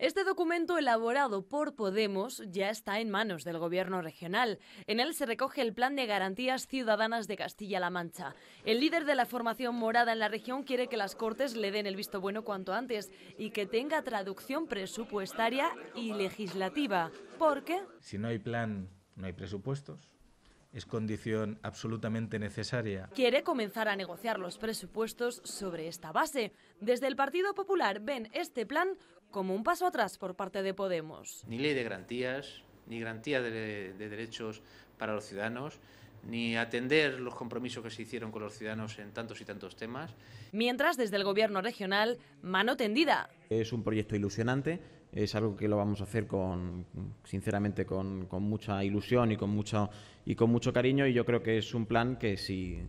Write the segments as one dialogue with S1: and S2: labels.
S1: Este documento elaborado por Podemos ya está en manos del Gobierno regional. En él se recoge el Plan de Garantías Ciudadanas de Castilla-La Mancha. El líder de la formación morada en la región quiere que las Cortes le den el visto bueno cuanto antes y que tenga traducción presupuestaria y legislativa. ...porque...
S2: Si no hay plan, no hay presupuestos es condición absolutamente necesaria.
S1: Quiere comenzar a negociar los presupuestos sobre esta base. Desde el Partido Popular ven este plan como un paso atrás por parte de Podemos.
S3: Ni ley de garantías, ni garantía de, derechos para los ciudadanos, ni atender los compromisos que se hicieron con los ciudadanos
S1: en tantos y tantos temas. Mientras, desde el Gobierno regional, mano tendida.
S3: Es un proyecto ilusionante, es algo que lo vamos a hacer con, sinceramente, con, con mucha ilusión y con mucho, y con mucho cariño y yo creo que es un plan que si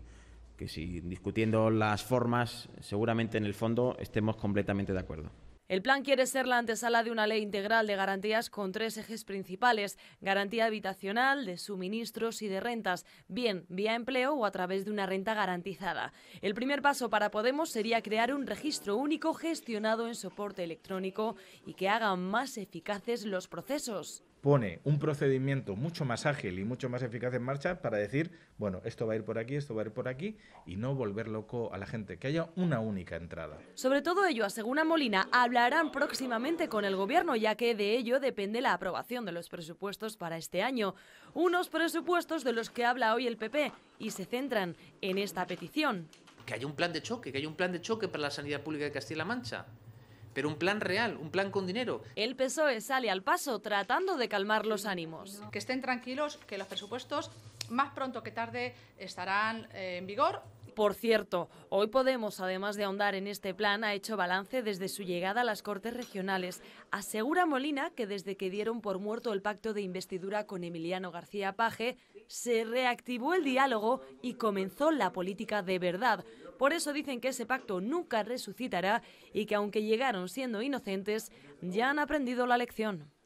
S3: que si discutiendo las formas, seguramente en el fondo estemos completamente de acuerdo.
S1: El plan quiere ser la antesala de una ley integral de garantías con tres ejes principales, garantía habitacional, de suministros y de rentas, bien vía empleo o a través de una renta garantizada. El primer paso para Podemos sería crear un registro único gestionado en soporte electrónico y que hagan más eficaces los procesos
S2: pone un procedimiento mucho más ágil y mucho más eficaz en marcha para decir, bueno, esto va a ir por aquí, esto va a ir por aquí, y no volver loco a la gente, que haya una única entrada.
S1: Sobre todo ello, asegura Molina, hablarán próximamente con el Gobierno, ya que de ello depende la aprobación de los presupuestos para este año. Unos presupuestos de los que habla hoy el PP y se centran en esta petición. Que haya un plan de choque, que haya un plan de choque para la sanidad pública de Castilla-La Mancha pero un plan real, un plan con dinero. El PSOE sale al paso tratando de calmar los ánimos. Que estén tranquilos, que los presupuestos más pronto que tarde estarán eh, en vigor por cierto, hoy Podemos, además de ahondar en este plan, ha hecho balance desde su llegada a las Cortes Regionales. Asegura Molina que desde que dieron por muerto el pacto de investidura con Emiliano García Paje, se reactivó el diálogo y comenzó la política de verdad. Por eso dicen que ese pacto nunca resucitará y que aunque llegaron siendo inocentes, ya han aprendido la lección.